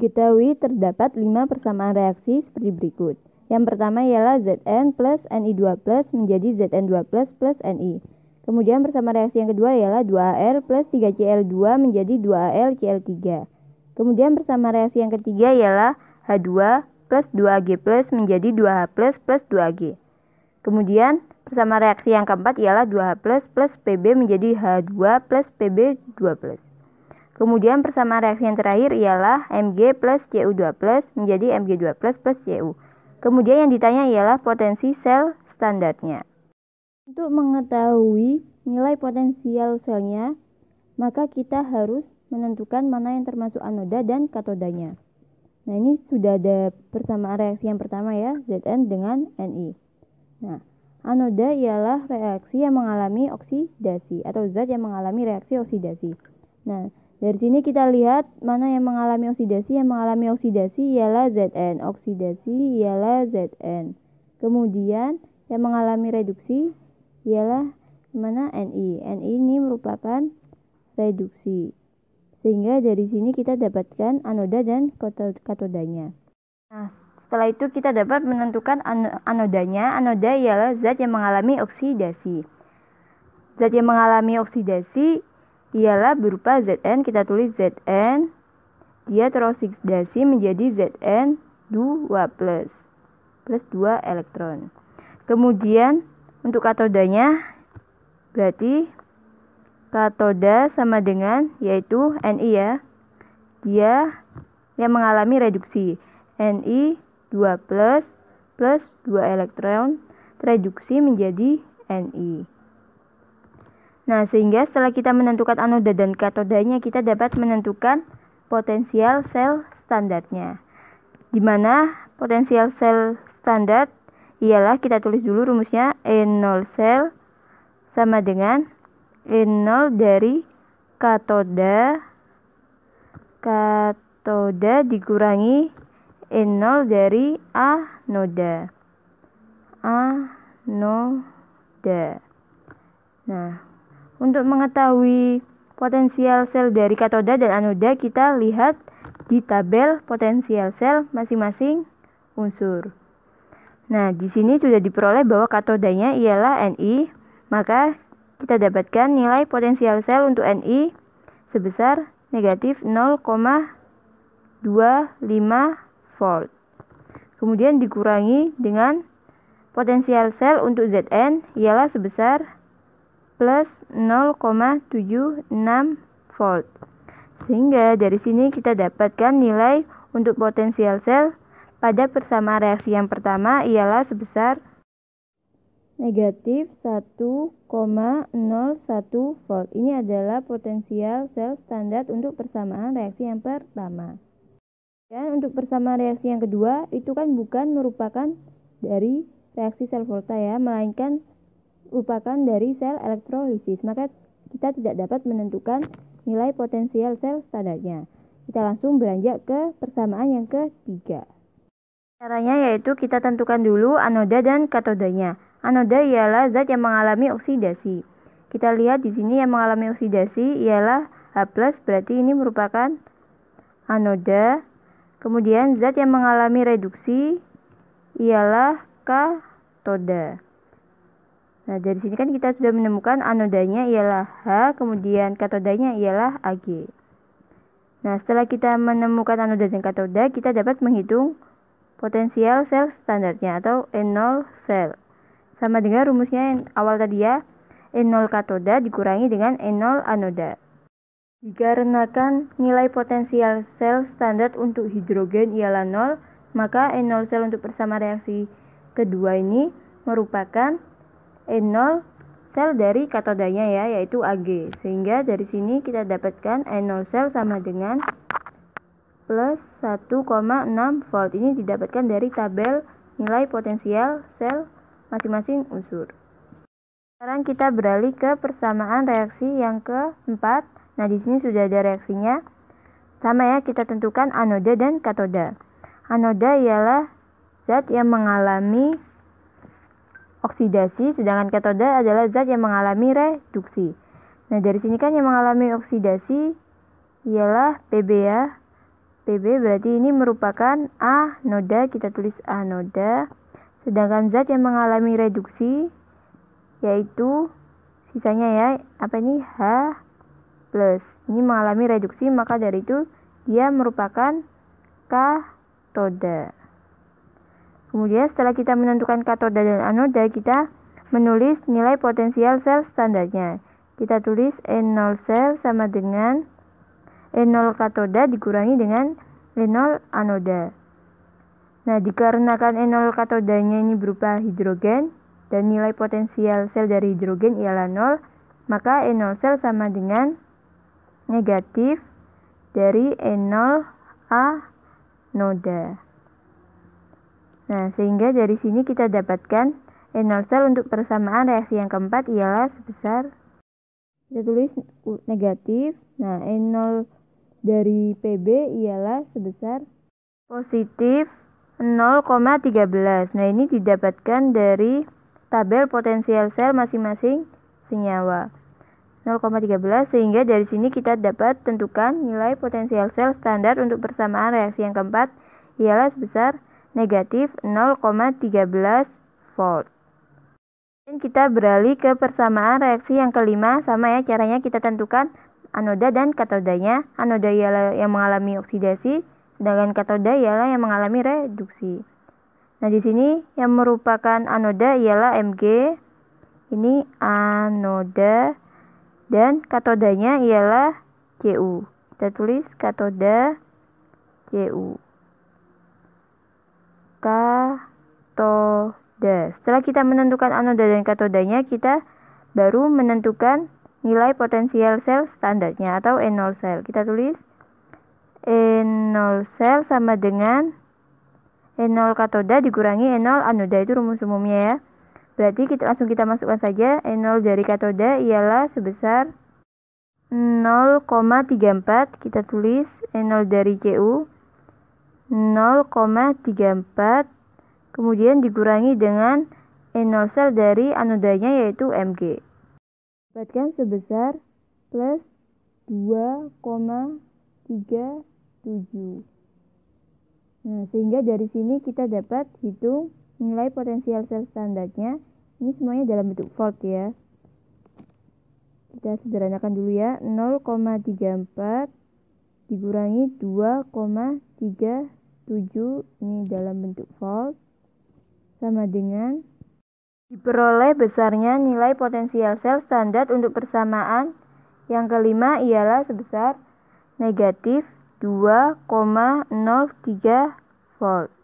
Diketahui terdapat 5 persamaan reaksi seperti berikut. Yang pertama ialah Zn plus Ni2 plus menjadi Zn2 plus plus Ni. Kemudian persamaan reaksi yang kedua ialah 2Al plus 3Cl2 menjadi 2AlCl3. Kemudian persamaan reaksi yang ketiga ialah H2 plus 2Ag plus menjadi 2H plus plus 2Ag. Kemudian persamaan reaksi yang keempat ialah 2H plus plus Pb menjadi H2 plus Pb2 plus. Kemudian persamaan reaksi yang terakhir ialah Mg plus Cu2 plus menjadi Mg2 plus plus Cu. Kemudian yang ditanya ialah potensi sel standarnya. Untuk mengetahui nilai potensial selnya, maka kita harus menentukan mana yang termasuk anoda dan katodanya. Nah ini sudah ada persamaan reaksi yang pertama ya, Zn dengan Ni. Nah, anoda ialah reaksi yang mengalami oksidasi atau zat yang mengalami reaksi oksidasi. Nah, dari sini kita lihat mana yang mengalami oksidasi. Yang mengalami oksidasi ialah Zn. Oksidasi ialah Zn. Kemudian yang mengalami reduksi ialah mana Ni. Ni ini merupakan reduksi. Sehingga dari sini kita dapatkan anoda dan katodanya. Nah, setelah itu kita dapat menentukan anodanya. Anoda ialah zat yang mengalami oksidasi. Zat yang mengalami oksidasi ialah berupa Zn kita tulis Zn dia teroksidasi menjadi Zn 2 plus plus 2 elektron kemudian untuk katodanya berarti katoda sama dengan yaitu Ni ya dia yang mengalami reduksi Ni 2 plus plus 2 elektron reduksi menjadi Ni Nah, sehingga setelah kita menentukan anoda dan katodanya, kita dapat menentukan potensial sel standarnya. Di mana potensial sel standar ialah kita tulis dulu rumusnya E0 sel sama dengan E0 dari katoda katoda dikurangi E0 dari anoda anoda. Nah, untuk mengetahui potensial sel dari katoda dan anoda, kita lihat di tabel potensial sel masing-masing unsur. Nah, di sini sudah diperoleh bahwa katodanya ialah Ni, maka kita dapatkan nilai potensial sel untuk Ni sebesar negatif 0,25 volt. Kemudian dikurangi dengan potensial sel untuk Zn ialah sebesar plus 0,76 volt. Sehingga dari sini kita dapatkan nilai untuk potensial sel pada persamaan reaksi yang pertama ialah sebesar negatif 1,01 volt. Ini adalah potensial sel standar untuk persamaan reaksi yang pertama. Dan untuk persamaan reaksi yang kedua, itu kan bukan merupakan dari reaksi sel volta ya, melainkan merupakan dari sel elektrolisis, maka kita tidak dapat menentukan nilai potensial sel standarnya. Kita langsung beranjak ke persamaan yang ketiga. Caranya yaitu kita tentukan dulu anoda dan katodanya. Anoda ialah zat yang mengalami oksidasi. Kita lihat di sini yang mengalami oksidasi ialah H+, berarti ini merupakan anoda. Kemudian zat yang mengalami reduksi ialah katoda. Nah, dari sini kan kita sudah menemukan anodanya ialah H, kemudian katodanya ialah Ag. Nah, setelah kita menemukan anoda dan katoda, kita dapat menghitung potensial sel standarnya atau E0 sel. Sama dengan rumusnya yang awal tadi ya, E0 katoda dikurangi dengan E0 anoda. Dikarenakan nilai potensial sel standar untuk hidrogen ialah 0, maka E0 sel untuk persamaan reaksi kedua ini merupakan E0 sel dari katodanya ya yaitu Ag sehingga dari sini kita dapatkan E0 sel sama dengan plus 1,6 volt ini didapatkan dari tabel nilai potensial sel masing-masing unsur sekarang kita beralih ke persamaan reaksi yang keempat nah di sini sudah ada reaksinya sama ya kita tentukan anoda dan katoda anoda ialah zat yang mengalami oksidasi, sedangkan katoda adalah zat yang mengalami reduksi. Nah, dari sini kan yang mengalami oksidasi ialah Pb ya. Pb berarti ini merupakan A noda, kita tulis A noda. Sedangkan zat yang mengalami reduksi yaitu sisanya ya, apa ini H plus. Ini mengalami reduksi, maka dari itu dia merupakan katoda. Kemudian setelah kita menentukan katoda dan anoda, kita menulis nilai potensial sel standarnya. Kita tulis n 0 sel sama dengan n 0 katoda dikurangi dengan n 0 anoda. Nah, dikarenakan n 0 katodanya ini berupa hidrogen dan nilai potensial sel dari hidrogen ialah 0, maka n 0 sel sama dengan negatif dari n 0 anoda. Nah, sehingga dari sini kita dapatkan E0 sel untuk persamaan reaksi yang keempat ialah sebesar kita tulis negatif. Nah, E0 dari PB ialah sebesar positif 0,13. Nah, ini didapatkan dari tabel potensial sel masing-masing senyawa. 0,13 sehingga dari sini kita dapat tentukan nilai potensial sel standar untuk persamaan reaksi yang keempat ialah sebesar negatif 0,13 volt. Dan kita beralih ke persamaan reaksi yang kelima, sama ya caranya kita tentukan anoda dan katodanya. Anoda ialah yang mengalami oksidasi, sedangkan katoda ialah yang mengalami reduksi. Nah, di sini yang merupakan anoda ialah Mg. Ini anoda dan katodanya ialah Cu. Kita tulis katoda Cu. Katoda. Setelah kita menentukan anoda dan katodanya, kita baru menentukan nilai potensial sel standarnya atau E0 sel. Kita tulis E0 sel sama dengan E0 katoda dikurangi E0 anoda itu rumus umumnya ya. Berarti kita langsung kita masukkan saja E0 dari katoda ialah sebesar 0,34 kita tulis E0 dari CU 0,34 kemudian dikurangi dengan E0 sel dari anodanya yaitu Mg. Dapatkan sebesar plus 2,37. Nah, sehingga dari sini kita dapat hitung nilai potensial sel standarnya. Ini semuanya dalam bentuk volt ya. Kita sederhanakan dulu ya. 0,34 dikurangi 2,37. 7 ini dalam bentuk volt sama dengan diperoleh besarnya nilai potensial sel standar untuk persamaan yang kelima ialah sebesar negatif 2,03 volt.